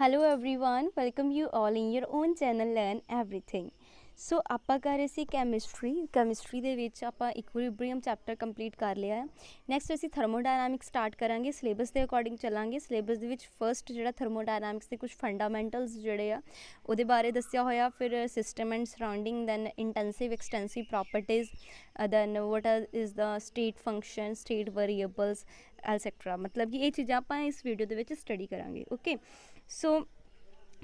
Hello everyone welcome you all in your own channel learn everything so ਆਪਾਂ ਕਰ ਰਹੇ ਸੀ chemistry chemistry ਦੇ ਵਿੱਚ ਆਪਾਂ ਇਕੁਇਲਿਬ੍ਰੀਅਮ ਚੈਪਟਰ ਕੰਪਲੀਟ ਕਰ ਲਿਆ ਹੈ ਨੈਕਸਟ ਅਸੀਂ ਥਰਮੋਡਾਇਨਾਮਿਕਸ ਸਟਾਰਟ ਕਰਾਂਗੇ ਸਿਲੇਬਸ ਦੇ ਅਕੋਰਡਿੰਗ ਚੱਲਾਂਗੇ ਸਿਲੇਬਸ ਦੇ ਵਿੱਚ ਫਰਸਟ ਜਿਹੜਾ ਥਰਮੋਡਾਇਨਾਮਿਕਸ ਦੇ ਕੁਝ ਫੰਡਾਮੈਂਟਲਸ ਜਿਹੜੇ ਆ ਉਹਦੇ ਬਾਰੇ ਦੱਸਿਆ ਹੋਇਆ ਫਿਰ system and surrounding then intensive extensive ਪ੍ਰੋਪਰਟੀਆਂ then what is the state function state variables etcetera ਮਤਲਬ ਕਿ ਇਹ ਚੀਜ਼ਾਂ ਆਪਾਂ ਇਸ ਵੀਡੀਓ ਦੇ ਵਿੱਚ ਸਟੱਡੀ ਕਰਾਂਗੇ okay So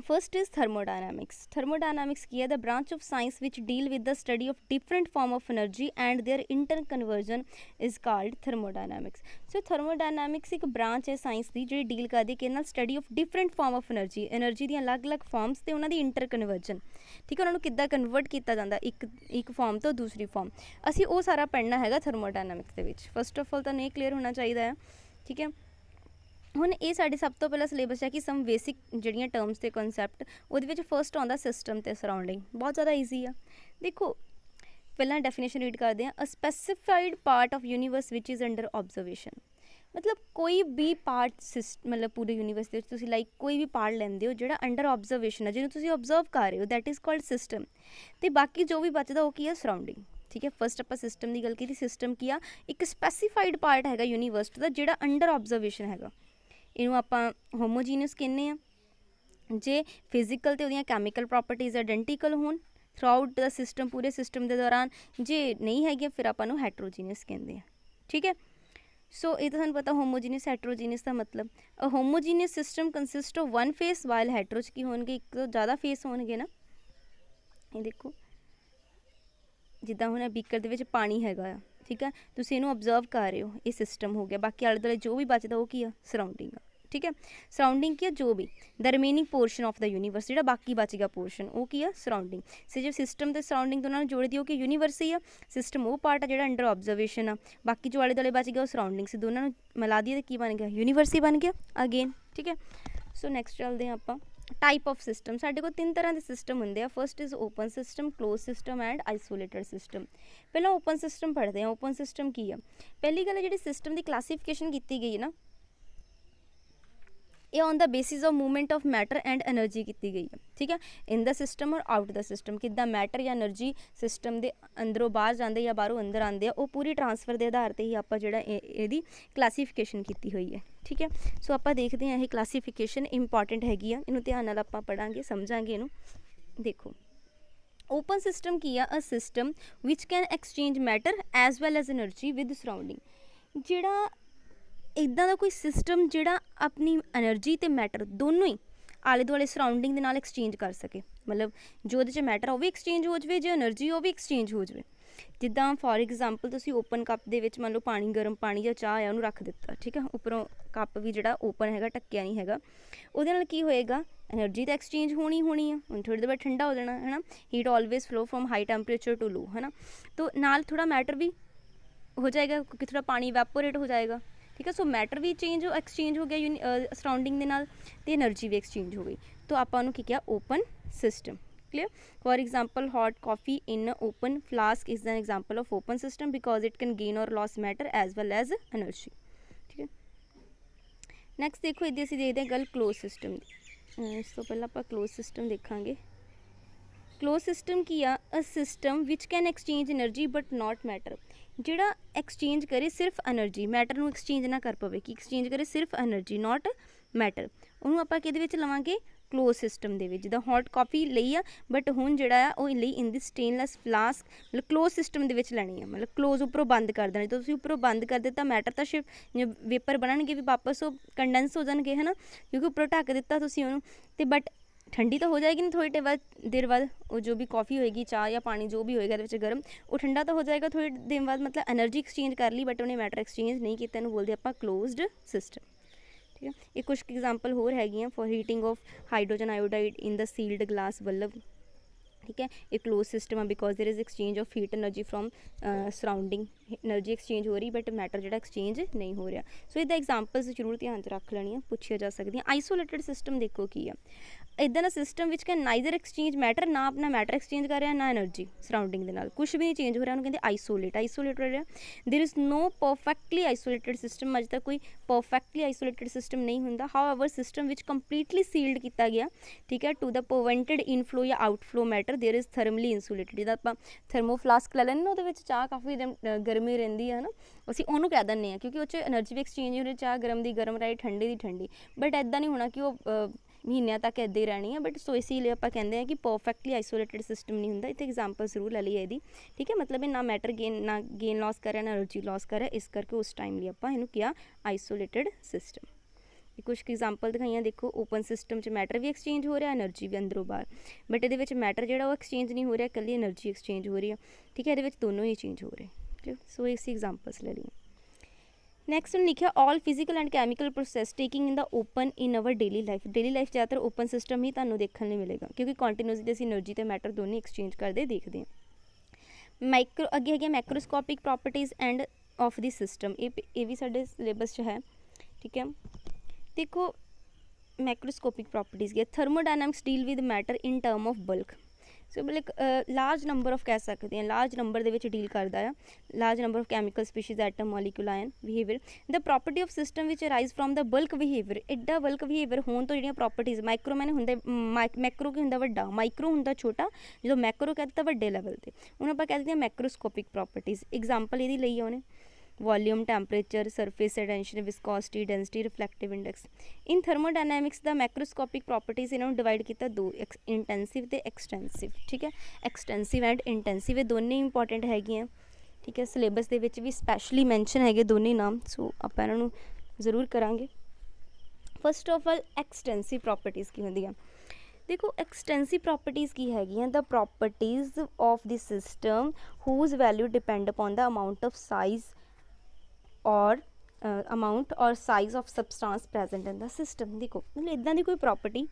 first is thermodynamics. Thermodynamics here the branch of science which deal with the study of different form of energy and their interconversion is called thermodynamics. So thermodynamics ਇੱਕ branch ਹੈ science ਦੀ ਜਿਹੜੀ deal ਕਰਦੀ ਕਿ ਨਾਲ study of different form of energy energy ਦੀਆਂ ਅਲੱਗ-ਅਲੱਗ forms ਤੇ ਉਹਨਾਂ ਦੀ interconversion ਠੀਕ ਹੈ ਉਹਨਾਂ ਨੂੰ ਕਿੱਦਾਂ convert ਕੀਤਾ ਜਾਂਦਾ ਇੱਕ ਇੱਕ form ਤੋਂ ਦੂਸਰੀ form ਅਸੀਂ ਉਹ ਸਾਰਾ ਪੜ੍ਹਨਾ ਹੈਗਾ thermodynamics ਦੇ ਵਿੱਚ first of all ਤਾਂ ਇਹ clear ਹੋਣਾ ਚਾਹੀਦਾ ਹੈ ਠੀਕ ਹੈ ਹੁਣ ਇਹ ਸਾਡੇ ਸਭ ਤੋਂ ਪਹਿਲਾ ਸਿਲੇਬਸ ਹੈ ਕਿ ਸਮ ਬੇਸਿਕ ਜਿਹੜੀਆਂ ਟਰਮਸ ਤੇ ਕਨਸੈਪਟ ਉਹਦੇ ਵਿੱਚ ਫਰਸਟ ਆਉਂਦਾ ਸਿਸਟਮ ਤੇ ਸਰਾਊਂਡਿੰਗ ਬਹੁਤ ਜ਼ਿਆਦਾ ਈਜ਼ੀ ਆ ਦੇਖੋ ਪਹਿਲਾਂ ਡੈਫੀਨੇਸ਼ਨ ਰੀਡ ਕਰਦੇ ਹਾਂ a specified part of universe which is under observation ਮਤਲਬ ਕੋਈ ਵੀ ਪਾਰਟ ਸਿਸਟਮ ਮਤਲਬ ਪੂਰੇ ਯੂਨੀਵਰਸ ਦੇ ਵਿੱਚ ਤੁਸੀਂ ਲਾਈਕ ਕੋਈ ਵੀ ਪਾਰਟ ਲੈਂਦੇ ਹੋ ਜਿਹੜਾ ਅੰਡਰ ਆਬਜ਼ਰਵੇਸ਼ਨ ਹੈ ਜਿਹਨੂੰ ਤੁਸੀਂ ਆਬਜ਼ਰਵ ਕਰ ਰਹੇ ਹੋ ਦੈਟ ਇਜ਼ ਕਾਲਡ ਸਿਸਟਮ ਤੇ ਬਾਕੀ ਜੋ ਵੀ ਬਚਦਾ ਉਹ ਕੀ ਹੈ ਸਰਾਊਂਡਿੰਗ ਠੀਕ ਹੈ ਫਰਸਟ ਆਪਾਂ ਸਿਸਟਮ ਦੀ ਗੱਲ ਕੀਤੀ ਸਿਸਟਮ ਕੀ ਆ ਇੱਕ ਸਪੈਸੀਫਾਈਡ ਪਾਰਟ ਹੈਗਾ ਯੂਨੀਵਰਸ ਦਾ ਜਿਹੜਾ ਅੰਡਰ ਆਬਜ਼ਰਵੇਸ਼ਨ ਹੈਗਾ ਇਹਨੂੰ ਆਪਾਂ ਹੋਮੋਜੀਨਸ ਕਹਿੰਦੇ ਆ ਜੇ ਫਿਜ਼ੀਕਲ ਤੇ ਉਹਦੀਆਂ ਕੈਮੀਕਲ ਪ੍ਰੋਪਰਟੀਆਂ ਆਇਡੈਂਟੀਕਲ ਹੋਣ ਥਰੂਆਊਟ ਦਾ ਸਿਸਟਮ ਪੂਰੇ ਸਿਸਟਮ ਦੇ ਦੌਰਾਨ ਜੇ ਨਹੀਂ ਹੈਗੀਆਂ ਫਿਰ ਆਪਾਂ ਨੂੰ ਹੈਟਰੋਜੀਨਸ ਕਹਿੰਦੇ ਆ ਠੀਕ ਹੈ ਸੋ ਇਹ ਤਾਂ ਸਾਨੂੰ ਪਤਾ ਹੋਮੋਜੀਨਸ ਹੈਟਰੋਜੀਨਸ ਦਾ ਮਤਲਬ a homogeneous system consist of one phase while heterogeneous ਕੀ ਹੋਣਗੇ ਇੱਕ ਤੋਂ ਜ਼ਿਆਦਾ ਫੇਸ ਹੋਣਗੇ ਨਾ ਇਹ ਦੇਖੋ ਜਿੱਦਾਂ ਹੁਣ ਬੀਕਰ ਦੇ ਵਿੱਚ ਪਾਣੀ ਹੈਗਾ ਆ ਠੀਕ ਆ ਤੁਸੀਂ ਇਹਨੂੰ ਆਬਜ਼ਰਵ ਕਰ ਰਹੇ ਹੋ ਇਹ ਸਿਸਟਮ ਹੋ ਗਿਆ ਬਾਕੀ ਆਲੇ ਦੁਆਲੇ ਜੋ ਵੀ ਬਚਦਾ ਉਹ ਕੀ ਆ ਸਰਾਊਂਡਿੰਗ ਆ ਠੀਕ ਹੈ ਸਰਾਊਂਡਿੰਗ ਕੀ ਆ ਜੋ ਵੀ the remaining portion of the universe ਜਿਹੜਾ ਬਾਕੀ ਬਚ ਗਿਆ ਪੋਰਸ਼ਨ ਉਹ ਕੀ ਆ ਸਰਾਊਂਡਿੰਗ ਸੇ ਜੇ ਸਿਸਟਮ ਤੇ ਸਰਾਊਂਡਿੰਗ ਦੋਨਾਂ ਨੂੰ ਜੋੜ ਦਿਓ ਕਿ ਯੂਨੀਵਰਸ ਹੀ ਆ ਸਿਸਟਮ ਉਹ ਪਾਰਟ ਆ ਜਿਹੜਾ ਅੰਡਰ ਆਬਜ਼ਰਵੇਸ਼ਨ ਆ ਬਾਕੀ ਜੋ ਆਲੇ ਦੁਆਲੇ ਬਚ ਗਿਆ ਉਹ ਸਰਾਊਂਡਿੰਗ ਸੇ ਦੋਨਾਂ ਨੂੰ ਮਿਲਾ ਦਈਏ ਤਾਂ ਕੀ ਬਣ ਗਿਆ ਯੂਨੀਵਰਸ ਹੀ ਬਣ ਗਿਆ ਅਗੇਨ ਠੀਕ ਹੈ ਸੋ ਨੈਕਸਟ ਚੱਲਦੇ ਆ ਆਪਾਂ ਟਾਈਪ ਆਫ ਸਿਸਟਮ ਸਾਡੇ ਕੋਲ ਤਿੰਨ ਤਰ੍ਹਾਂ ਦੇ ਸਿਸਟਮ ਹੁੰਦੇ ਆ first is open system close system and isolated system ਪਹਿਲਾਂ ਓਪਨ ਸਿਸਟਮ ਪੜ੍ਹਦੇ ਆ ਓਪਨ ਸਿਸਟਮ ਕੀ ਆ ਪਹਿਲੀ ਗੱਲ ਜਿਹੜੀ ਸਿਸਟਮ ਦੀ ਕਲਾਸੀਫਿਕੇਸ਼ਨ ਕੀਤੀ ਗਈ ਹੈ ਨਾ ਇਹ on the basis of movement of matter and energy ਕੀਤੀ ਗਈ ਹੈ ਠੀਕ ਹੈ in the system or out the system ਕਿਦਾਂ ਮੈਟਰ ਜਾਂ એનર્ਜੀ ਸਿਸਟਮ ਦੇ ਅੰਦਰੋਂ ਬਾਹਰ ਜਾਂਦੇ ਜਾਂ ਬਾਹਰੋਂ ਅੰਦਰ ਆਉਂਦੇ ਆ ਉਹ ਪੂਰੀ ਟਰਾਂਸਫਰ ਦੇ ਆਧਾਰ ਤੇ ਹੀ ਆਪਾਂ ਜਿਹੜਾ ਇਹਦੀ ਕਲਾਸੀਫਿਕੇਸ਼ਨ ਕੀਤੀ ਹੋਈ ਹੈ ਠੀਕ ਹੈ ਸੋ ਆਪਾਂ ਦੇਖਦੇ ਹਾਂ ਇਹ ਕਲਾਸੀਫਿਕੇਸ਼ਨ ਇੰਪੋਰਟੈਂਟ ਹੈਗੀ ਆ ਇਹਨੂੰ ਧਿਆਨ ਨਾਲ ਆਪਾਂ ਪੜਾਂਗੇ ਸਮਝਾਂਗੇ ਇਹਨੂੰ ਦੇਖੋ ਓਪਨ ਸਿਸਟਮ ਕੀ ਆ a system which can exchange matter as well as energy with surrounding ਜਿਹੜਾ ਇਦਾਂ ਦਾ ਕੋਈ ਸਿਸਟਮ ਜਿਹੜਾ ਆਪਣੀ એનર્ਜੀ ਤੇ ਮੈਟਰ ਦੋਨੋਂ ਹੀ ਆਲੇ ਦੁਆਲੇ ਸਰਾਊਂਡਿੰਗ ਦੇ ਨਾਲ ਐਕਸਚੇਂਜ ਕਰ ਸਕੇ ਮਤਲਬ ਜੋ ਉਹਦੇ ਚ ਮੈਟਰ ਉਹ ਵੀ ਐਕਸਚੇਂਜ ਹੋ ਜਵੇ ਜੇ એનર્ਜੀ ਉਹ ਵੀ ਐਕਸਚੇਂਜ ਹੋ ਜਵੇ ਜਿੱਦਾਂ ਫੋਰ ਐਗਜ਼ਾਮਪਲ ਤੁਸੀਂ ਓਪਨ ਕੱਪ ਦੇ ਵਿੱਚ ਮੰਨ ਲਓ ਪਾਣੀ ਗਰਮ ਪਾਣੀ ਜਾਂ ਚਾਹ ਆ ਉਹਨੂੰ ਰੱਖ ਦਿੱਤਾ ਠੀਕ ਹੈ ਉੱਪਰੋਂ ਕੱਪ ਵੀ ਜਿਹੜਾ ਓਪਨ ਹੈਗਾ ਟੱਕਿਆ ਨਹੀਂ ਹੈਗਾ ਉਹਦੇ ਨਾਲ ਕੀ ਹੋਏਗਾ એનર્ਜੀ ਤਾਂ ਐਕਸਚੇਂਜ ਹੋਣੀ ਹੋਣੀ ਆ ਹੁਣ ਥੋੜੀ ਦੇਰ ਬਾਅਦ ਠੰਡਾ ਹੋ ਜਾਣਾ ਹੈਨਾ heat always flow from high temperature to low ਹੈਨਾ ਤੋਂ ਨਾਲ ਥੋੜਾ ਮੈਟਰ ਵੀ ਹੋ ਜਾਏਗਾ ਕਿ ਥੋੜਾ ਪਾਣੀ ਇਵੈਪੋਰੇਟ ਹੋ ਜਾਏਗਾ ਠੀਕ ਹੈ ਸੋ ਮੈਟਰ ਵੀ ਚੇਂਜ ਹੋ ਐਕਸਚੇਂਜ ਹੋ ਗਿਆ ਸਰਾਊਂਡਿੰਗ ਦੇ ਨਾਲ ਤੇ એનર્ਜੀ ਵੀ ਐਕਸਚੇਂਜ ਹੋ ਗਈ ਤਾਂ ਆਪਾਂ ਨੂੰ ਕੀ ਕਿਹਾ open system for example example coffee in a open flask is an example of open system because it can gain or loss matter as well as energy ਠੀਕ ਹੈ ਨੈਕਸਟ ਦੇਖੋ ਇਹਦੀ ਅਸੀਂ ਦੇਖਦੇ ਹਾਂ ਗੱਲ ক্লোਜ਼ ਸਿਸਟਮ ਦੀ ਇਸ ਤੋਂ ਪਹਿਲਾਂ ਆਪਾਂ ক্লোਜ਼ ਸਿਸਟਮ ਦੇਖਾਂਗੇ ক্লোਜ਼ ਸਿਸਟਮ ਕੀ ਆ a system which can exchange energy but not matter ਜਿਹੜਾ ਐਕਸਚੇਂਜ ਕਰੇ ਸਿਰਫ એનર્ਜੀ ਮੈਟਰ ਨੂੰ ਐਕਸਚੇਂਜ ਨਾ ਕਰ ਪਵੇ ਕਿ ਐਕਸਚੇਂਜ ਕਰੇ ਸਿਰਫ એનર્ਜੀ ਨਾਟ ਮੈਟਰ ਉਹਨੂੰ ਆਪਾਂ ਕਿਹਦੇ ਵਿੱਚ ਲਵਾਂਗੇ ਕਲੋਜ਼ ਸਿਸਟਮ ਦੇ ਵਿੱਚ ਜਿਹਦਾ ਹੌਟ ਕਾਫੀ ਲਈ ਆ ਬਟ ਹੁਣ ਜਿਹੜਾ ਆ ਉਹ ਲਈ ਇਨ ਦੀ ਸਟੇਨਲੈਸ ਫਲਾਸਕ ਮਤਲਬ ਕਲੋਜ਼ ਸਿਸਟਮ ਦੇ ਵਿੱਚ ਲੈਣੀ ਆ ਮਤਲਬ ਕਲੋਜ਼ ਉੱਪਰੋਂ ਬੰਦ ਕਰ ਦੇਣਾ ਜੇ ਤੁਸੀਂ ਉੱਪਰੋਂ ਬੰਦ ਕਰ ਦਿੱਤਾ ਮੈਟਰ ਤਾਂ ਸ਼ਿਫ ਵੇਪਰ ਬਣਨਗੇ ਵੀ ਵਾਪਸ ਉਹ ਕੰਡੈਂਸ ਹੋ ਜਾਣਗੇ ਹਨਾ ਕਿਉਂਕਿ ਉੱਪਰੋਂ ਢੱਕ ਦਿੱਤਾ ਤੁਸੀਂ ਉਹਨੂੰ ਤੇ ਬਟ ਠੰਡੀ ਤਾਂ ਹੋ ਜਾਏਗੀ ਨਾ ਥੋੜੀ ਟੇਵਾ ਦੇਰ ਬਾਅਦ ਉਹ ਜੋ ਵੀ ਕਾਫੀ ਹੋਏਗੀ ਚਾਹ ਜਾਂ ਪਾਣੀ ਜੋ ਵੀ ਹੋਏਗਾ ਇਹਦੇ ਵਿੱਚ ਗਰਮ ਉਹ ਠੰਡਾ ਤਾਂ ਹੋ ਜਾਏਗਾ ਥੋੜੀ ਦਿਨ ਬਾਅਦ ਮਤਲਬ એનર્ਜੀ ਐਕਸਚੇਂਜ ਕਰ ਲਈ ਬਟ ਉਹਨੇ ਮੈਟਰ ਐਕਸਚੇਂਜ ਨਹੀਂ ਕੀਤਾ ਇਹਨੂੰ ਬੋਲਦੇ ਆਪਾਂ ক্লোਜ਼ਡ ਸਿਸਟਮ ਠੀਕ ਹੈ ਇਹ ਕੁਝ ਐਗਜ਼ਾਮਪਲ ਹੋਰ ਹੈਗੀਆਂ for heating of hydrogen iodide in the sealed glass bulb ਠੀਕ ਹੈ ਇਹ ক্লোਜ਼ ਸਿਸਟਮ ਆ because there is exchange of heat energy from surrounding energy exchange ਹੋ ਰਹੀ ਬਟ ਮੈਟਰ ਜਿਹੜਾ ਐਕਸਚੇਂਜ ਨਹੀਂ ਹੋ ਰਿਹਾ ਸੋ ਇਹਦਾ ਐਗਜ਼ਾਮਪਲਸ ਜ਼ਰੂਰ ਧਿਆਨ 'ਚ ਰੱਖ ਲੈਣੀਆਂ ਪੁੱਛਿਆ ਜਾ ਸਕਦੀਆਂ ਆਈਸੋਲੇਟਡ ਸਿਸਟਮ ਦੇਖੋ ਕੀ ਆ ਇਦਾਂ ਦਾ ਸਿਸਟਮ ਵਿੱਚ ਕਿ ਨਾਈਦਰ ਐਕਸਚੇਂਜ ਮੈਟਰ ਨਾ ਆਪਣਾ ਮੈਟਰ ਐਕਸਚੇਂਜ ਕਰ ਰਿਹਾ ਨਾ એનર્ਜੀ ਸਰਾਊਂਡਿੰਗ ਦੇ ਨਾਲ ਕੁਝ ਵੀ ਨਹੀਂ ਚੇਂਜ ਹੋ ਰਿਹਾ ਉਹਨੂੰ ਕਹਿੰਦੇ ਆਈਸੋਲੇਟ ਆਈਸੋਲੇਟਡ ਹੈ there is no perfectly isolated system ਅਜੇ ਤੱਕ ਕੋਈ ਪਰਫੈਕਟਲੀ ਆਈਸੋਲੇਟਡ ਸਿਸਟਮ ਨਹੀਂ ਹੁੰਦਾ ਹਾਊਐਵਰ ਸਿਸਟਮ ਵਿੱਚ ਕੰਪਲੀਟਲੀ ਸੀਲਡ ਕੀਤਾ ਗਿਆ ਠੀਕ ਹੈ ਟੂ ਦਾ ਪ੍ਰੋਵੈਂਟਡ ਇਨਫਲੋ ਜਾਂ outflow matter there is thermally insulated ਜਿਹਦਾ ਆਪਾਂ ਥਰਮੋਫਲਾਸਕ ਲੈ ਲੈਂਦੇ ਉਹਦੇ ਵਿੱਚ ਚਾਹ ਕਾਫੀ ਗਰਮੀ ਰਹਿੰਦੀ ਹੈ ਨਾ ਅਸੀਂ ਉਹਨੂੰ ਕਹਿ ਦਿੰਨੇ ਆ ਕਿਉਂਕਿ ਉਹ ਚ એનર્ਜੀ ਵੀ ਐਕਸਚੇਂਜ ਹੋ ਰਹੀ ਚਾਹ ਗਰਮ ਦੀ ਗਰਮ ਰਹੀ ਠੰਡੀ ਦੀ ਠੰਡੀ ਬਟ ਐਦਾਂ ਨਹੀਂ ਹੋਣਾ ਕਿ ਉਹ ਮਹੀਨਿਆਂ ਤੱਕ ਐਦਾਂ ਹੀ ਰਹਿਣੀ ਹੈ ਬਟ ਸੋ ਇਸੇ ਲਈ ਆਪਾਂ ਕਹਿੰਦੇ ਆ ਕਿ ਪਰਫੈਕਟਲੀ ਆਈਸੋਲੇਟਡ ਸਿਸਟਮ ਨਹੀਂ ਹੁੰਦਾ ਇੱਥੇ ਐਗਜ਼ਾਮਪਲ ਜ਼ਰੂਰ ਲੈ ਲਈ ਇਹਦੀ ਠੀਕ ਹੈ ਮਤਲਬ ਇਹ ਨਾ ਮੈਟਰ ਗੇਨ ਨਾ ਗੇਨ ਲਾਸ ਰਿਹਾ ਨਾ એનર્ਜੀ ਲਾਸ ਰਿਹਾ ਇਸ ਕਰਕੇ ਉਸ ਟਾਈਮ ਲਈ ਆਪਾਂ ਇਹਨੂੰ ਕਿਹਾ ਆਈਸੋਲੇਟਡ ਸਿਸਟਮ ਇਹ ਕੁਝ ਐਗਜ਼ਾਮਪਲ ਦਿਖਾਈਆਂ ਦੇਖੋ ਓਪਨ ਸਿਸਟਮ 'ਚ ਮੈਟਰ ਵੀ ਐਕਸਚੇਂਜ ਹੋ ਰਿਹਾ એનર્ਜੀ ਵੀ ਅੰਦਰੋਂ ਬਾਹਰ ਬਟ ਇਹਦੇ ਵਿੱਚ ਮੈਟਰ ਜਿਹੜਾ ਉਹ ਐਕਸਚੇਂਜ ਨਹੀਂ ਹੋ ਰਿਹਾ ਇਕੱਲੀ એનર્ਜੀ ਐਕਸਚੇਂਜ ਹੋ ਰਹੀ ਹੈ ਠੀਕ ਹੈ ਇਹਦੇ ਵਿੱਚ ਦੋਨੋਂ ਹੀ ਚੇਂਜ ਹੋ ਰਹੇ ਠੀਕ ਸੋ ਇਸ ਐਗਜ਼ਾਮਪਲਸ ਲੈ ਲਈਏ ਨੈਕਸਟ ਨੂੰ ਲਿਖਿਆ all physical and chemical process taking in the open in our daily life daily life ਜ਼ਿਆਦਾਤਰ ਓਪਨ ਸਿਸਟਮ ਹੀ ਤੁਹਾਨੂੰ ਦੇਖਣ ਨੂੰ ਮਿਲੇਗਾ ਕਿਉਂਕਿ ਕੰਟੀਨਿਊਸਲੀ ਅਸੀਂ એનર્ਜੀ ਤੇ ਮੈਟਰ ਦੋਨੇ ਐਕਸਚੇਂਜ ਕਰਦੇ ਦੇਖਦੇ ਹਾਂ ਮਾਈਕਰੋ ਅੱਗੇ ਹੈਗੇ macroscopic properties and of the system ਇਹ ਵੀ ਸਾਡੇ ਸਿਲੇਬਸ 'ਚ ਹੈ ਠੀਕ ਹੈ देखो macroscopic properties get thermodynamics deal with matter in term of bulk so like large number of ਕਹਿ ਸਕਦੇ ਆ ਲਾਰਜ ਨੰਬਰ ਦੇ ਵਿੱਚ ਡੀਲ ਕਰਦਾ ਆ large number of chemical species atom molecule ion behaviour the property of system which arise from the bulk behaviour ਐਡਾ bulk behaviour ਹੋਣ ਤੋਂ ਜਿਹੜੀਆਂ ਪ੍ਰੋਪਰਟੀਜ਼ ਮਾਈਕਰੋਮੈਨ ਹੁੰਦੇ ਮੈਕਰੋ ਕੀ ਹੁੰਦਾ ਵੱਡਾ ਮਾਈਕਰੋ ਹੁੰਦਾ ਛੋਟਾ ਜਦੋਂ ਮੈਕਰੋ ਕਹਿੰਦੇ ਤਾਂ ਵੱਡੇ ਲੈਵਲ ਤੇ ਉਹਨਾਂ ਆਪਾਂ ਕਹਿੰਦੇ ਆ ਮੈਕਰੋਸਕੋਪਿਕ ਪ੍ਰੋਪਰਟੀਜ਼ ਐਗਜ਼ਾਮਪਲ ਇਹਦੀ ਲਈ ਆਉਨੇ volume temperature surface tension viscosity density reflective index in thermodynamics the macroscopic properties ਇਹਨਾਂ ਨੂੰ ਡਿਵਾਈਡ ਕੀਤਾ ਦੋ ਇੰਟੈਂਸਿਵ ਤੇ ਐਕਸਟੈਂਸਿਵ ਠੀਕ ਹੈ ਐਕਸਟੈਂਸਿਵ ਐਂਡ ਇੰਟੈਂਸਿਵ ਇਹ ਦੋਨੇ ਇੰਪੋਰਟੈਂਟ ਹੈਗੀਆਂ ਠੀਕ ਹੈ ਸਿਲੇਬਸ ਦੇ ਵਿੱਚ ਵੀ ਸਪੈਸ਼ਲੀ ਮੈਂਸ਼ਨ ਹੈਗੇ ਦੋਨੇ ਨਾਮ ਸੋ ਆਪਾਂ ਇਹਨਾਂ ਨੂੰ ਜ਼ਰੂਰ ਕਰਾਂਗੇ first of all extensive properties ਕੀ ਹੁੰਦੀਆਂ ਦੇਖੋ ਐਕਸਟੈਂਸਿਵ ਪ੍ਰੋਪਰਟੀਜ਼ ਕੀ ਹੈਗੀਆਂ the properties of the system whose value depend upon the amount of size or amount or size of substance present in the system ਦੇਖੋ ਮਤਲਬ ਇਦਾਂ ਦੀ ਕੋਈ ਪ੍ਰਾਪਰਟੀ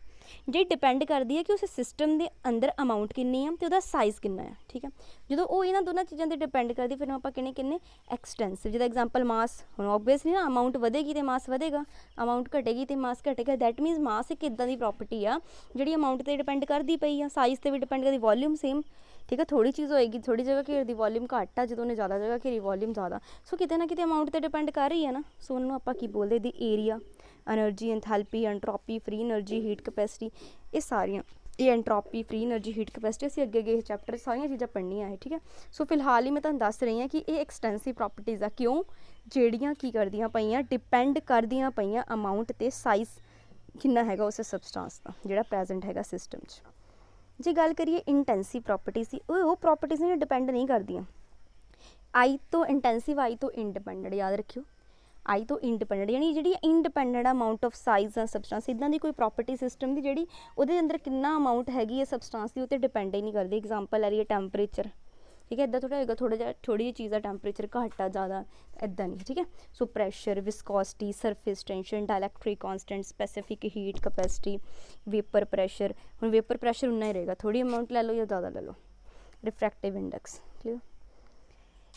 ਜਿਹੜੀ ਡਿਪੈਂਡ ਕਰਦੀ ਹੈ ਕਿ ਉਸ ਸਿਸਟਮ ਦੇ ਅੰਦਰ ਅਮਾਉਂਟ ਕਿੰਨੀ ਹੈ ਤੇ ਉਹਦਾ ਸਾਈਜ਼ ਕਿੰਨਾ ਹੈ ਠੀਕ ਹੈ ਜਦੋਂ ਉਹ ਇਹਨਾਂ ਦੋਨਾਂ ਚੀਜ਼ਾਂ ਤੇ ਡਿਪੈਂਡ ਕਰਦੀ ਫਿਰ ਆਪਾਂ ਕਿੰਨੇ ਕਿੰਨੇ ਐਕਸਟੈਂਸਿਵ ਜਿਹਦਾ ਐਗਜ਼ਾਮਪਲ ਮਾਸ ਹੁਣ ਆਬਵੀਅਸਲੀ ਨਾ ਅਮਾਉਂਟ ਵਧੇਗੀ ਤੇ ਮਾਸ ਵਧੇਗਾ ਅਮਾਉਂਟ ਘਟੇਗੀ ਤੇ ਮਾਸ ਘਟੇਗਾ ਥੈਟ ਮੀਨਸ ਮਾਸ ਇੱਕ ਇਦਾਂ ਦੀ ਪ੍ਰਾਪਰਟੀ ਆ ਜਿਹੜੀ ਅਮਾਉਂਟ ਤੇ ਡਿਪੈਂਡ ਕਰਦੀ ਪਈ ਆ ਸਾਈਜ਼ ਤੇ ਵੀ ਡਿਪੈਂਡ ਕਰਦੀ ਵੋਲਿਊਮ ਸੇਮ ਠੀਕ ਹੈ ਥੋੜੀ ਚੀਜ਼ ਹੋਏਗੀ ਥੋੜੀ ਜਗ੍ਹਾ ਘੇਰਦੀ ਵੋਲਿਊਮ ਘੱਟ ਆ ਜਦੋਂ ਨੇ ਜ਼ਿਆਦਾ ਜਗ੍ਹਾ ਘੇਰੀ ਵੋਲਿਊਮ ਜ਼ਿਆਦਾ ਸੋ ਕਿਤੇ ਨਾ ਕਿਤੇ ਅਮਾਉਂਟ ਤੇ ਡਿਪੈਂਡ ਕਰ ਰਹੀ ਹੈ ਨਾ ਸੋ ਉਹਨੂੰ ਆਪਾਂ ਕੀ ਬੋਲਦੇ the area energy enthalpy entropy free energy heat capacity ਇਹ ਸਾਰੀਆਂ ਇਹ entropy free energy heat capacity ਅਸੀਂ ਅੱਗੇ ਅੱਗੇ ਚੈਪਟਰ ਸਾਰੀਆਂ ਚੀਜ਼ਾਂ ਪੜ੍ਹਨੀਆਂ ਹੈ ਠੀਕ ਹੈ ਸੋ ਫਿਲਹਾਲ ਹੀ ਮੈਂ ਤੁਹਾਨੂੰ ਦੱਸ ਰਹੀ ਹਾਂ ਕਿ ਇਹ ਐਕਸਟੈਂਸਿਵ ਪ੍ਰੋਪਰਟੀਜ਼ ਆ ਕਿਉਂ ਜਿਹੜੀਆਂ ਕੀ ਕਰਦੀਆਂ ਪਈਆਂ ਡਿਪੈਂਡ ਕਰਦੀਆਂ ਪਈਆਂ ਅਮਾਉਂਟ ਤੇ ਸਾਈਜ਼ ਕਿੰਨਾ ਹੈਗਾ ਉਸ ਸਬਸਟੈਂਸ ਦਾ ਜਿਹੜਾ ਪ੍ਰੈਜ਼ੈਂਟ ਹੈਗਾ ਸਿਸਟਮ 'ਚ ਜੇ ਗੱਲ ਕਰੀਏ ਇੰਟੈਂਸਿਵ ਪ੍ਰਾਪਰਟੀ ਸੀ ਉਹ ਉਹ ਪ੍ਰੋਪਰਟੀਜ਼ ਨੇ ਡਿਪੈਂਡ ਨਹੀਂ ਕਰਦੀਆਂ ਆਈ ਤੋਂ ਇੰਟੈਂਸਿਵ ਆਈ ਤੋਂ ਇੰਡੀਪੈਂਡੈਂਟ ਯਾਦ ਰੱਖਿਓ ਆਈ ਤੋਂ ਇੰਡੀਪੈਂਡੈਂਟ ਯਾਨੀ ਜਿਹੜੀ ਇੰਡੀਪੈਂਡੈਂਟ ਅਮਾਉਂਟ ਆਫ ਸਾਈਜ਼ ਆ ਸਬਸਟੈਂਸ ਇਦਾਂ ਦੀ ਕੋਈ ਪ੍ਰੋਪਰਟੀ ਸਿਸਟਮ ਦੀ ਜਿਹੜੀ ਉਹਦੇ ਅੰਦਰ ਕਿੰਨਾ ਅਮਾਉਂਟ ਹੈਗੀ ਹੈ ਸਬਸਟੈਂਸ ਦੀ ਉਹ ਤੇ ਡਿਪੈਂਡ ਹੀ ਨਹੀਂ ਕਰਦੀ ਐਗਜ਼ਾਮਪਲ ਆ ਰਹੀ ਹੈ ਟੈਂਪਰੇਚਰ ਠੀਕ ਹੈ ਇਦਾਂ ਥੋੜਾ ਹੋਏਗਾ ਥੋੜਾ ਜਿਹਾ ਥੋੜੀ ਜਿਹੀ ਚੀਜ਼ ਦਾ ਟੈਂਪਰੇਚਰ ਘਟਾ ਜ਼ਿਆਦਾ ਇਦਾਂ ਨਹੀਂ ਠੀਕ ਹੈ so pressure viscosity surface tension dielectric constant specific heat capacity vapour pressure ਹੁਣ ਵੇਪਰ ਪ੍ਰੈਸ਼ਰ ਉਨਾ ਹੀ ਰਹੇਗਾ ਥੋੜੀ ਅਮਾਉਂਟ ਲੈ ਲਓ ਜਾਂ ਜ਼ਿਆਦਾ ਲੈ ਲਓ refractive index clear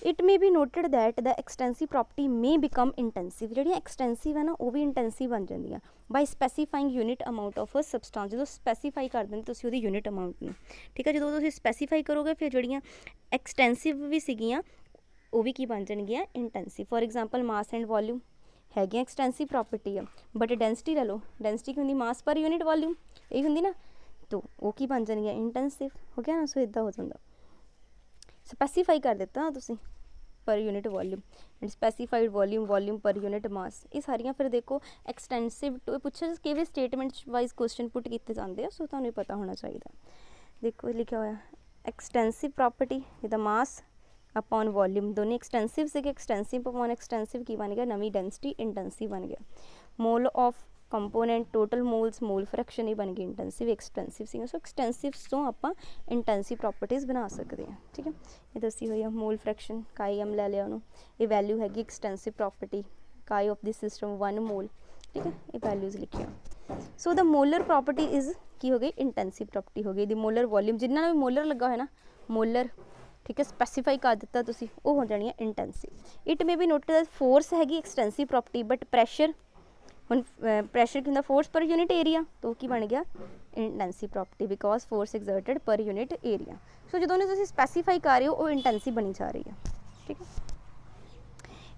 it may be noted that the extensive property may become intensive ਜਿਹੜੀਆਂ ਐਕਸਟੈਂਸਿਵ ਹੈ ਨਾ ਉਹ ਵੀ ਇੰਟੈਂਸਿਵ ਬਣ ਜਾਂਦੀਆਂ by specifying unit amount of a substance ਜਦੋਂ ਸਪੈਸੀਫਾਈ ਕਰ ਦਿੰਦੇ ਤੁਸੀਂ ਉਹਦੀ ਯੂਨਿਟ ਅਮਾਉਂਟ ਨੂੰ ਠੀਕ ਹੈ ਜਦੋਂ ਤੁਸੀਂ ਸਪੈਸੀਫਾਈ ਕਰੋਗੇ ਫਿਰ ਜਿਹੜੀਆਂ ਐਕਸਟੈਂਸਿਵ ਵੀ ਸੀਗੀਆਂ ਉਹ ਵੀ ਕੀ ਬਣ ਜਾਣਗੀਆਂ intensive for example mass and volume ਹੈਗੀਆਂ ਐਕਸਟੈਂਸਿਵ ਪ੍ਰੋਪਰਟੀ ਆ ਬਟ ਡੈਂਸਿਟੀ ਲੈ ਲਓ ਡੈਂਸਿਟੀ ਕੀ ਹੁੰਦੀ ਮਾਸ ਪਰ ਯੂਨਿਟ ਵੋਲਿਊਮ ਇਹ ਹੁੰਦੀ ਨਾ ਤੋ ਉਹ ਕੀ ਬਣ ਜਾਣਗੀਆਂ ਇੰਟੈਂਸਿਵ ਹੋ ਗਿਆ ਨਾ ਸੋ ਇਦਾਂ ਹੋ ਜਾਂਦਾ स्पैसीफाई कर दिता ना तुसें per unit volume and specified volume volume per unit mass एह् सारिया फिर देखो एक्सटेंसिव टू पुच्छे केह्ड़े स्टेटमेंट वाइज क्वेश्चन पुट किए जाते हैं सो थानू पता होना चाहिए देखो लिखा हुआ extensive property with mass upon volume दोनों एक्सटेंसिव से एक्सटेंसिव अपॉन एक्सटेंसिव की बन गया नवी डेंसिटी इंटेंसिव बन गया mole of component total moles mole fraction ਹੀ ਬਣ ਗਈ ਇੰਟੈਂਸਿਵ ਐਕਸਟੈਂਸਿਵ ਸੀਗਾ ਸੋ ਐਕਸਟੈਂਸਿਵ ਤੋਂ ਆਪਾਂ ਇੰਟੈਂਸਿਵ ਪ੍ਰੋਪਰਟੀਜ਼ ਬਣਾ ਸਕਦੇ ਹਾਂ ਠੀਕ ਹੈ ਇਹ ਦੱਸੀ ਹੋਈ ਆ ਮੋਲ ਫ੍ਰੈਕਸ਼ਨ ਕਾਈ ਐਮ ਲੈ ਲਿਆ ਉਹਨੂੰ ਇਹ ਵੈਲਿਊ ਹੈਗੀ ਐਕਸਟੈਂਸਿਵ ਪ੍ਰੋਪਰਟੀ ਕਾਈ ਆਫ ਦਿਸ ਸਿਸਟਮ 1 ਮੋਲ ਠੀਕ ਹੈ ਇਹ ਵੈਲਿਊਜ਼ ਲਿਖਿਆ so the molar property is ਕੀ ਹੋ ਗਈ ਇੰਟੈਂਸਿਵ ਪ੍ਰੋਪਰਟੀ ਹੋ ਗਈ ਦੀ ਮੋਲਰ ਵੋਲਿਊਮ ਜਿੰਨਾ ਵੀ ਮੋਲਰ ਲੱਗਾ ਹੋਇਆ ਨਾ ਮੋਲਰ ਠੀਕ ਹੈ ਸਪੈਸੀਫਾਈ ਕਰ ਦਿੱਤਾ ਤੁਸੀਂ ਉਹ ਹੋ ਜਾਣੀ ਹੈ intensive it may be noted as force ਹੈਗੀ ਐਕਸਟੈਂਸਿਵ ਪ੍ਰੋਪਰਟੀ ਬਟ ਪ੍ਰੈਸ਼ਰ ਹੁਣ ਪ੍ਰੈਸ਼ਰ ਕੀ ਹੁੰਦਾ ਫੋਰਸ ਪਰ ਯੂਨਿਟ ਏਰੀਆ ਤੋਂ ਕੀ ਬਣ ਗਿਆ intensive property because force exerted per unit area ਸੋ ਜਦੋਂ ਨੇ ਤੁਸੀਂ ਸਪੈਸੀਫਾਈ ਕਰ ਰਹੇ ਹੋ ਉਹ ਇੰਟੈਂਸੀ ਬਣੀ ਜਾ ਰਹੀ ਹੈ ਠੀਕ ਹੈ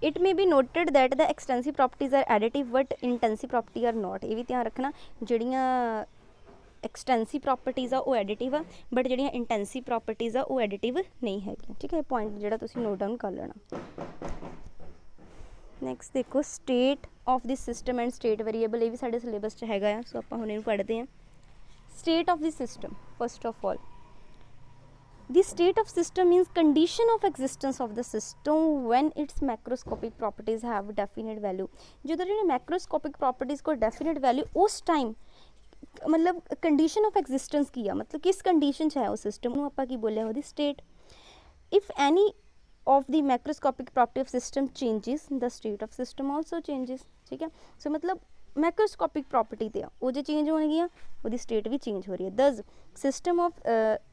it may be noted that the extensive properties are additive but intensive property are not ਇਹ ਵੀ ਧਿਆਨ ਰੱਖਣਾ ਜਿਹੜੀਆਂ ਐਕਸਟੈਂਸਿਵ ਪ੍ਰੋਪਰਟੀਜ਼ ਆ ਉਹ ਐਡੀਟਿਵ ਆ ਬਟ ਜਿਹੜੀਆਂ ਇੰਟੈਂਸਿਵ ਪ੍ਰੋਪਰਟੀਜ਼ ਆ ਉਹ ਐਡੀਟਿਵ ਨਹੀਂ ਹੈਗੀਆਂ ਠੀਕ ਹੈ ਪੁਆਇੰਟ ਜਿਹੜਾ ਤੁਸੀਂ ਨੋਟ ਡਾਊਨ ਕਰ ਲੈਣਾ ਨੈਕਸਟ ਦੇਖੋ state of the system and state variable ये भी साढ़े सिलेबस से हैगा सो आप हम पढ़ते हैं state of the system first of all the state of system means condition of existence of the system when its macroscopic properties have definite value जो जो मैक्रोस्कोपिक प्रॉपर्टीज को डेफिनेट वैल्यू उस टाइम मतलब कंडीशन ऑफ एग्जिस्टेंस की है मतलब किस condition है उस सिस्टम आप बोलिया state if any of the macroscopic property of system changes the state of system also changes ठीक है so मतलब ਮੈਕਰੋਸਕੋਪਿਕ ਪ੍ਰੋਪਰਟੀ ਤੇ ਆ ਉਹ ਜੇ ਚੇਂਜ ਹੋਣਗੀਆਂ ਉਹਦੀ ਸਟੇਟ ਵੀ ਚੇਂਜ ਹੋ ਰਹੀ ਹੈ ਦਸ system of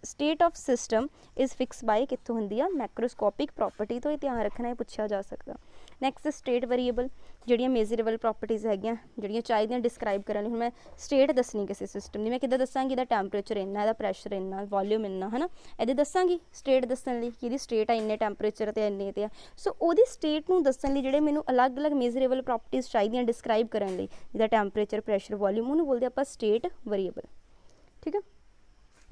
state of system is fix by ਕਿੱਥੋਂ ਹੁੰਦੀ ਆ ਮੈਕਰੋਸਕੋਪਿਕ ਪ੍ਰੋਪਰਟੀ ਤੋਂ ਇਹ ਧਿਆਨ ਰੱਖਣਾ ਇਹ ਪੁੱਛਿਆ ਜਾ ਸਕਦਾ ਨੈਕਸਟ ਸਟੇਟ ਵੇਰੀਏਬਲ ਜਿਹੜੀਆਂ ਮੇਜ਼ਰੇਬਲ ਪ੍ਰੋਪਰਟੀਆਂ ਹੈਗੀਆਂ ਜਿਹੜੀਆਂ ਚਾਹੀਦੀਆਂ ਡਿਸਕ੍ਰਾਈਬ ਕਰਨ ਲਈ ਹੁਣ ਮੈਂ ਸਟੇਟ ਦੱਸਣੀ ਕਿਸੇ ਸਿਸਟਮ ਦੀ ਮੈਂ ਕਿੱਦਾਂ ਦੱਸਾਂਗੀ ਇਹਦਾ ਟੈਂਪਰੇਚਰ ਇੰਨਾ ਇਹਦਾ ਪ੍ਰੈਸ਼ਰ ਇੰਨਾ ਵੋਲਿਊਮ ਇੰਨਾ ਹਨਾ ਇਹਦੇ ਦੱਸਾਂਗੀ ਸਟੇਟ ਦੱਸਣ ਲਈ ਕਿ ਇਹਦੀ ਸਟੇਟ ਆ ਇੰਨੇ ਟੈਂਪਰੇਚਰ ਤੇ ਇੰਨੇ ਤੇ ਆ ਸੋ ਉਹਦੀ ਸਟੇਟ ਨੂੰ ਦੱਸਣ ਲਈ ਜਿਹੜੇ ਮੈਨੂੰ ਅਲੱਗ-ਅਲੱਗ ਮੇਜ਼ਰੇਬਲ ਪ੍ਰੋਪਰਟੀਆਂ ਚਾਹੀਦੀਆਂ ਡਿਸਕ੍ਰਾਈਬ ਕਰਨ ਲਈ ਜਿਹਦਾ ਟੈਂਪਰੇਚਰ ਪ੍ਰੈਸ਼ਰ ਵੋਲਿਊਮ ਉਹਨੂੰ ਬੋਲਦੇ ਆਪਾਂ ਸਟੇਟ ਵੇਰੀਏਬਲ ਠੀਕ ਹੈ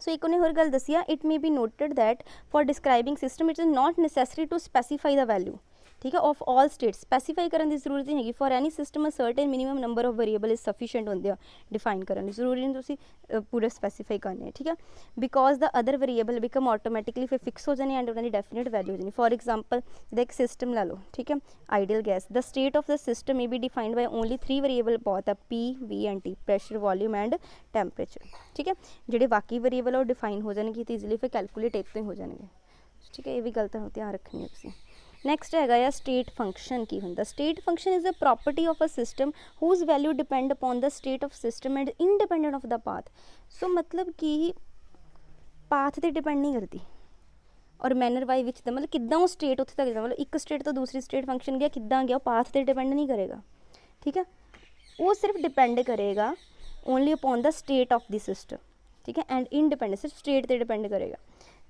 ਸੋ ਇੱਕ ਉਹਨੇ ਹੋਰ ਗੱਲ ਦੱਸੀ ਆ it may be noted that for describing system it is not necessary to specify the value ठीक है ऑफ ऑल स्टेट स्पैसीफाई करने की जरूरत नहीं हैगी for any system certain minimum number of variable is sufficient होंगे डिफाइन करने जरूरी नहीं तुम्हें पूरा स्पैसीफाई करने ठीक है because the other variable become automatically फिर फिक्स हो जाने एंड उन्होंने डेफिनेट वैल्यू हो जाएगी फॉर एग्जाम्पल एक सिस्टम ला लो ठीक है ideal gas the state of the system ई be defined by only three variable बहुत है P V and T pressure volume and temperature ठीक है जो बाकी वेरीएबल और डिफाइन हो जाएगी तो ईजीली फिर कैलकुलेट एक तो ही हो जाएंगे ठीक है ये भी गलत ध्यान रखनी है तुम्हें नैक्सट है आ स्टेट फंक्शन की होंगे state function is a property of a system whose value depend upon the state of system and independent of the path so मतलब कि पाथ पर डिपेंड नहीं करती और मैनर वाई विच मतलब कि स्टेट उत्थे तक मतलब एक स्टेट तो दूसरी स्टेट फंक्शन गया कि गया पाथ पर डिपेंड नहीं करेगा ठीक है वो सिर्फ डिपेंड करेगा only upon the state of the system ठीक है एंड इनडिपेंडेंट सिर्फ स्टेट पर डिपेंड करेगा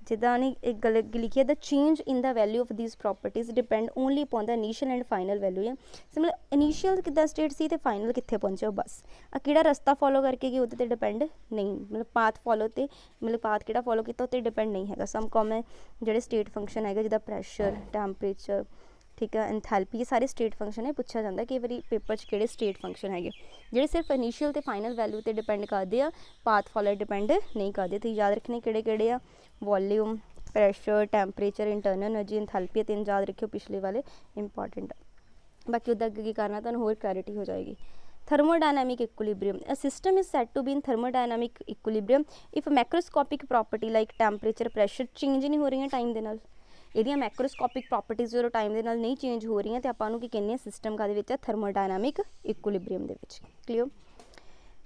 ਜਿੱਦਾਂ ਉਹਨੇ ਇੱਕ ਗੱਲ ਲਿਖਿਆ ਦਾ change in the value of these properties depend only upon the initial and final value ਹੈ ਸਿਮਲ ਇਨੀਸ਼ੀਅਲ ਕਿੱਦਾਂ ਸਟੇਟ ਸੀ ਤੇ ਫਾਈਨਲ ਕਿੱਥੇ ਪਹੁੰਚਿਆ ਬਸ ਆ ਕਿਹੜਾ ਰਸਤਾ ਫੋਲੋ ਕਰਕੇ ਕਿ ਉਹਦੇ ਤੇ ਡਿਪੈਂਡ ਨਹੀਂ ਮਤਲਬ ਪਾਥ ਫੋਲੋ ਤੇ ਮਤਲਬ ਪਾਥ ਕਿਹੜਾ ਫੋਲੋ ਕੀਤਾ ਉਹ ਤੇ ਡਿਪੈਂਡ ਨਹੀਂ ਹੈਗਾ ਸਮ ਕਾਮਨ ਜਿਹੜੇ ਸਟੇਟ ਫੰਕਸ਼ਨ ਹੈਗਾ ਜਿਹਦਾ ਪ੍ਰੈਸ਼ਰ ਟੈਂਪਰੇਚਰ ठीक है एनथैल्पी सारे स्टेट फंक्शन है पूछा जाता कि वही पेपर कि स्टेट फंक्शन है जो सिर्फ इनिशियल तो फाइनल वैल्यू पर डिपेंड करते हैं पाथ फॉलर डिपेंड नहीं करते तो याद रखने के volume pressure temperature internal energy enthalpy तीन याद रखियो पिछले वाले इंपॉर्टेंट बाकी उदा अगर की करना तुम तो होर क्लैरिटी हो जाएगी thermodynamic equilibrium a system is said to be in thermodynamic equilibrium if macroscopic property like temperature pressure change नहीं हो रही टाइम के ਇਹਦੀਆਂ ਮੈਕਰੋਸਕੋਪਿਕ ਪ੍ਰੋਪਰਟੀਜ਼ ਜਿਹੜਾ ਟਾਈਮ ਦੇ ਨਾਲ ਨਹੀਂ ਚੇਂਜ ਹੋ ਰਹੀਆਂ ਤੇ ਆਪਾਂ ਨੂੰ ਕੀ ਕਹਿੰਦੇ ਆ ਸਿਸਟਮ ਕਾ ਦੇ ਵਿੱਚ ਆ ਥਰਮੋਡਾਇਨਾਮਿਕ ਇਕੁਇਲਿਬ੍ਰੀਅਮ ਦੇ ਵਿੱਚ ਕਲੀਅਰ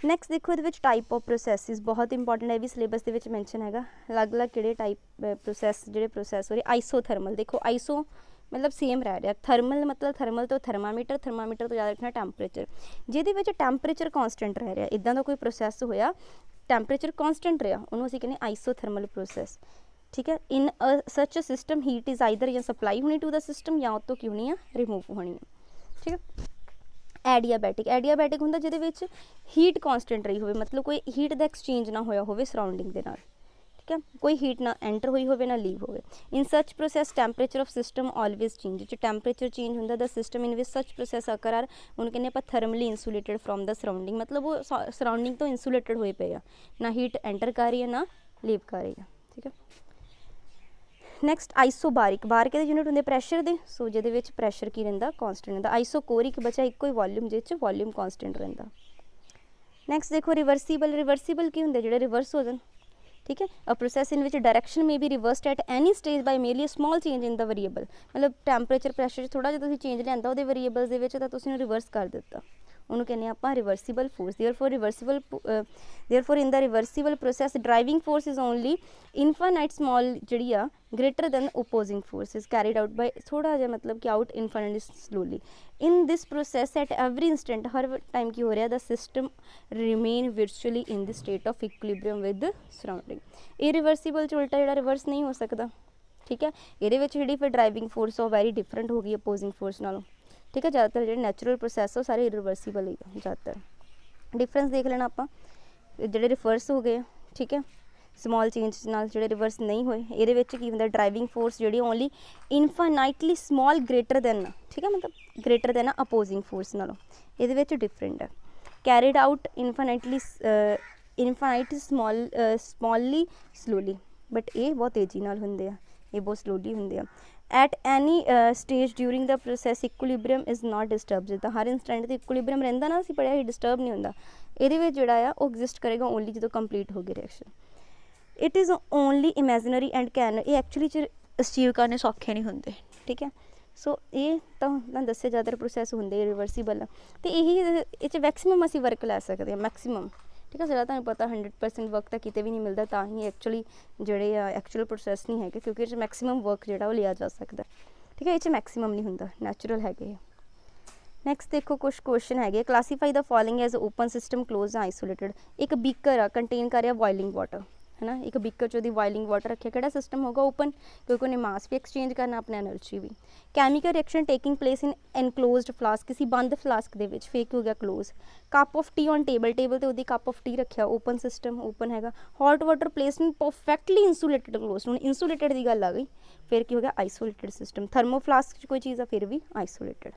ਨੈਕਸਟ ਦੇਖੋ ਇਹਦੇ ਵਿੱਚ ਟਾਈਪ ਆਫ ਪ੍ਰੋਸੈਸਿਸ ਬਹੁਤ ਇੰਪੋਰਟੈਂਟ ਹੈ ਵੀ ਸਿਲੇਬਸ ਦੇ ਵਿੱਚ ਮੈਂਸ਼ਨ ਹੈਗਾ ਅਲੱਗ-ਅਲੱਗ ਕਿਹੜੇ ਟਾਈਪ ਪ੍ਰੋਸੈਸ ਜਿਹੜੇ ਪ੍ਰੋਸੈਸ ਹੋ ਰਹੇ ਆਈਸੋਥਰਮਲ ਦੇਖੋ ਆਈਸੋ ਮਤਲਬ ਸੇਮ ਰਹਿ ਰਿਹਾ ਥਰਮਲ ਮਤਲਬ ਥਰਮਲ ਤੋਂ ਥਰਮਾਮੀਟਰ ਥਰਮਾਮੀਟਰ ਤੋਂ ਯਾਦ ਰੱਖਣਾ ਟੈਂਪਰੇਚਰ ਜਿਹਦੇ ਵਿੱਚ ਟੈਂਪਰੇਚਰ ਕਨਸਟੈਂਟ ਰਹਿ ਰਿਹਾ ਇਦਾਂ ਦਾ ਕੋਈ ਪ੍ਰੋਸੈਸ ਹੋਇਆ ਟੈਂਪਰੇਚਰ ਕਨਸਟੈਂਟ ਰਿਹਾ ਉਹਨੂੰ ਅਸੀਂ ਕਹਿੰਦੇ ਆਈਸੋਥਰਮਲ ਪ੍ਰੋਸੈਸ ਠੀਕ ਹੈ in a such system heat is either ਜਾਂ ਸਪਲਾਈ ਹੋਣੀ ਟੂ ਦਾ ਸਿਸਟਮ ਜਾਂ ਉਤੋਂ ਕੀ ਹੋਣੀ ਆ ਰਿਮੂਵ ਹੋਣੀ ਆ ਠੀਕ ਹੈ ਐਡੀਆਬੈਟਿਕ ਐਡੀਆਬੈਟਿਕ ਹੁੰਦਾ ਜਿਹਦੇ ਵਿੱਚ ਹੀਟ ਕਨਸਟੈਂਟ ਰਹੀ ਹੋਵੇ ਮਤਲਬ ਕੋਈ ਹੀਟ ਦਾ ਐਕਸਚੇਂਜ ਨਾ ਹੋਇਆ ਹੋਵੇ ਸਰਾਊਂਡਿੰਗ ਦੇ ਨਾਲ ਠੀਕ ਹੈ ਕੋਈ ਹੀਟ ਨਾ ਐਂਟਰ ਹੋਈ ਹੋਵੇ ਨਾ ਲੀਵ ਹੋਵੇ in such process temperature of system always change ਜੇ ਟੈਂਪਰੇਚਰ ਚੇਂਜ ਹੁੰਦਾ ਦਾ ਸਿਸਟਮ ਇਨ ਵਿਚ ਸੱਚ ਪ੍ਰੋਸੈਸ ਅਕਰ ਆਰ ਉਹਨੂੰ ਕਹਿੰਦੇ ਆਪਾਂ thermally insulated from the surrounding ਮਤਲਬ ਉਹ ਸਰਾਊਂਡਿੰਗ ਤੋਂ ਇਨਸੂਲੇਟਡ ਹੋਏ ਪਏ ਆ ਨਾ ਹੀਟ ਐਂਟਰ ਕਰ ਰਹੀ ਹੈ ਨਾ ਲੀਵ ਕਰ ਰਹੀ ਹੈ ਠੀਕ ਹੈ ਨੈਕਸਟ ਆਈਸੋਬਾਰਿਕ ਬਾਰਿਕ ਦੇ ਯੂਨਿਟ ਹੁੰਦੇ ਪ੍ਰੈਸ਼ਰ ਦੇ ਸੋ ਜਿਹਦੇ ਵਿੱਚ ਪ੍ਰੈਸ਼ਰ ਕੀ ਰਹਿੰਦਾ ਕਨਸਟੈਂਟ ਰਹਿੰਦਾ ਆਈਸੋਕੋਰਿਕ ਬਚਾ ਇੱਕੋ ਹੀ ਵੋਲਿਊਮ ਦੇ ਵਿੱਚ ਵੋਲਿਊਮ ਕਨਸਟੈਂਟ ਰਹਿੰਦਾ ਨੈਕਸਟ ਦੇਖੋ ਰਿਵਰਸੀਬਲ ਰਿਵਰਸੀਬਲ ਕੀ ਹੁੰਦੇ ਜਿਹੜੇ ਰਿਵਰਸ ਹੋ ਜਾਣ ਠੀਕ ਹੈ ਅ process in which direction may be reversed at any stage by merely small change in the variable ਮਤਲਬ ਟੈਂਪਰੇਚਰ ਪ੍ਰੈਸ਼ਰ ਥੋੜਾ ਜਿਹਾ ਤੁਸੀਂ ਚੇਂਜ ਲਿਆਂਦਾ ਉਹਦੇ ਵੇਰੀਏਬਲਸ ਦੇ ਵਿੱਚ ਤਾਂ ਤੁਸੀਂ ਉਹਨੂੰ ਰਿਵਰਸ ਕਰ ਦਿੱਤਾ ਉਹਨੂੰ ਕਹਿੰਦੇ ਆਪਾਂ reversible force therefore reversible therefore in the reversible process driving force is only infinite small ਜਿਹੜੀ ਆ greater than force forces carried out by ਥੋੜਾ ਜਿਹਾ ਮਤਲਬ ਕਿ out infinite slowly in this process at every instant ਹਰ time ਕੀ ਹੋ ਰਿਹਾ the system remain virtually in the state of equilibrium with surrounding ਇਹ ਰਿਵਰਸੀਬਲ ਚ ਉਲਟਾ ਜਿਹੜਾ ਰਿਵਰਸ ਨਹੀਂ ਹੋ ਸਕਦਾ ਠੀਕ ਹੈ ਇਹਦੇ ਵਿੱਚ ਜਿਹੜੀ ਫਿਰ ਡਰਾਈਵਿੰਗ ਫੋਰਸ ਉਹ ਵੈਰੀ ਡਿਫਰੈਂਟ ਹੋ ਗਈ ਅਪੋਜ਼ਿੰਗ ਫੋਰਸ ਨਾਲੋਂ ਠੀਕ ਹੈ ਜ਼ਿਆਦਾਤਰ ਜਿਹੜੇ ਨੈਚੁਰਲ ਪ੍ਰੋਸੈਸ ਉਹ ਸਾਰੇ ਇਰਰਵਰਸੀਬਲ ਹੀ ਆ ਜ਼ਿਆਦਾਤਰ ਡਿਫਰੈਂਸ ਦੇਖ ਲੈਣਾ ਆਪਾਂ ਜਿਹੜੇ ਰਿਵਰਸ ਹੋ ਗਏ ਠੀਕ ਹੈ ਸਮਾਲ ਚੇਂਜ ਨਾਲ ਜਿਹੜੇ ਰਿਵਰਸ ਨਹੀਂ ਹੋਏ ਇਹਦੇ ਵਿੱਚ ਕੀ ਹੁੰਦਾ ਡਰਾਈਵਿੰਗ ਫੋਰਸ ਜਿਹੜੀ only infinitely small greater than ਠੀਕ ਹੈ ਮਤਲਬ ਗ੍ਰੇਟਰ ਦੈਨ ਆਪੋਜ਼ਿੰਗ ਫੋਰਸ ਨਾਲੋਂ ਇਹਦੇ ਵਿੱਚ ਡਿਫਰੈਂਟ ਹੈ carried out infinitely infinite small smally slowly but ਇਹ ਬਹੁਤ ਤੇਜ਼ੀ ਨਾਲ ਹੁੰਦੇ ਆ ਇਹ ਬਹੁਤ ਸਲੋਲੀ ਹੁੰਦੇ ਆ at any stage during the process equilibrium is not disturb ਜਿੱਦਾਂ ਹਰ ਇਨਸਟੈਂਟ ਤੇ ਇਕੁਇਲਿਬ੍ਰੀਅਮ ਰਹਿੰਦਾ ਨਾ ਅਸੀਂ ਪੜਿਆ ਹੀ ਡਿਸਟਰਬ ਨਹੀਂ ਹੁੰਦਾ ਇਹਦੇ ਵਿੱਚ ਜਿਹੜਾ ਆ ਉਹ ਐਗਜ਼ਿਸਟ ਕਰੇਗਾ ਓਨਲੀ ਜਦੋਂ ਕੰਪਲੀਟ ਹੋ ਗਈ reaction it is only imaginary and can ਇਹ ਐਕਚੁਅਲੀ ਚ ਅਚੀਵ ਕਰਨੇ ਸੌਖੇ ਨਹੀਂ ਹੁੰਦੇ ਠੀਕ ਹੈ ਸੋ ਇਹ ਤਾਂ ਤੁਹਾਨੂੰ ਦੱਸਿਆ ਜ਼ਿਆਦਾ ਪ੍ਰੋਸੈਸ ਹੁੰਦੇ ਰਿਵਰਸੀਬਲ ਤੇ ਇਹੀ ਇਹ ਚ ਮੈਕਸਿਮਮ ਅਸੀਂ ਵਰਕ ਲੈ ਸਕਦੇ ਹਾਂ ਮੈਕਸਿਮਮ ਠੀਕ ਹੈ ਜਿਹੜਾ ਤੁਹਾਨੂੰ ਪਤਾ 100% ਵਰਕ ਤਾਂ ਕਿਤੇ ਵੀ ਨਹੀਂ ਮਿਲਦਾ ਤਾਂ ਹੀ ਐਕਚੁਅਲੀ ਜਿਹੜੇ ਐਕਚੁਅਲ ਪ੍ਰੋਸੈਸ ਨਹੀਂ ਹੈਗੇ ਕਿਉਂਕਿ ਇਹ 'ਚ ਮੈਕਸਿਮਮ ਵਰਕ ਜਿਹੜਾ ਉਹ ਲਿਆ ਜਾ ਸਕਦਾ ਠੀਕ ਹੈ ਇਹ 'ਚ ਮੈਕਸਿਮਮ ਨਹੀਂ ਹੁੰਦਾ ਨੈਚੁਰਲ ਹੈਗੇ ਨੈਕਸਟ ਦੇਖੋ ਕੁਝ ਕੁਐਸਚਨ ਹੈਗੇ classify the following as open system closed ਜਾਂ ਆਈਸੋਲੇਟਡ ਇੱਕ ਬੀਕਰ ਆ ਕੰਟੇਨ ਕਰ ਰਿਹਾ ਬੋਇਲਿੰਗ ਵਾਟਰ ਹੈ ਨਾ ਇੱਕ ਬੀਕਰ ਚ ਉਹਦੀ ਬੋਇਲਿੰਗ ਵਾਟਰ ਰੱਖਿਆ ਕਿਹੜਾ ਸਿਸਟਮ ਹੋਗਾ ਓਪਨ ਕਿਉਂਕਿ ਉਹਨੇ ਮਾਸ ਵੀ ਐਕਸਚੇਂਜ ਕਰਨਾ ਆਪਣੇ એનર્ਜੀ ਵੀ chemical reaction taking place in enclosed flask ਕਿਸੇ ਬੰਦ ਫਲਾਸਕ ਦੇ ਵਿੱਚ ਫੇਕ ਹੋ ਗਿਆ close cup of tea on table table ਤੇ ਉਹਦੀ ਕੱਪ ਆਫ ਟੀ ਰੱਖਿਆ ਓਪਨ ਸਿਸਟਮ ਓਪਨ ਹੈਗਾ hot water place in perfectly insulated close ਹੁਣ ਇਨਸੂਲੇਟਡ ਦੀ ਗੱਲ ਆ ਗਈ ਫਿਰ ਕੀ ਹੋ ਗਿਆ ਆਈਸੋਲੇਟਡ ਸਿਸਟਮ ਥਰਮੋ ਫਲਾਸਕ ਚ ਕੋਈ ਚੀਜ਼ ਆ ਫਿਰ ਵੀ ਆਈਸੋਲੇਟਡ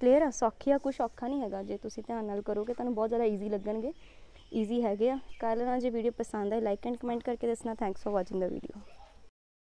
ਕਲੀਅਰ ਆ ਸੌਖੀ ਆ ਕੁਝ ਔਖਾ ਨਹੀਂ ਹੈਗਾ ਜੇ ਤੁਸੀਂ ਧਿਆਨ ਨਾਲ ਕਰੋਗੇ ਤੁਹਾਨੂੰ ਬਹੁਤ ਜ਼ਿਆਦਾ ਈਜ਼ੀ ਲੱਗਣਗੇ ਈਜ਼ੀ ਹੈਗੇ ਆ ਕਰ ਲੈਣਾ ਜੇ ਵੀਡੀਓ ਪਸੰਦ ਆਏ ਲਾਈਕ ਐਂਡ ਕਮੈਂਟ ਕਰਕੇ ਦੱਸਣਾ thanks for watching the video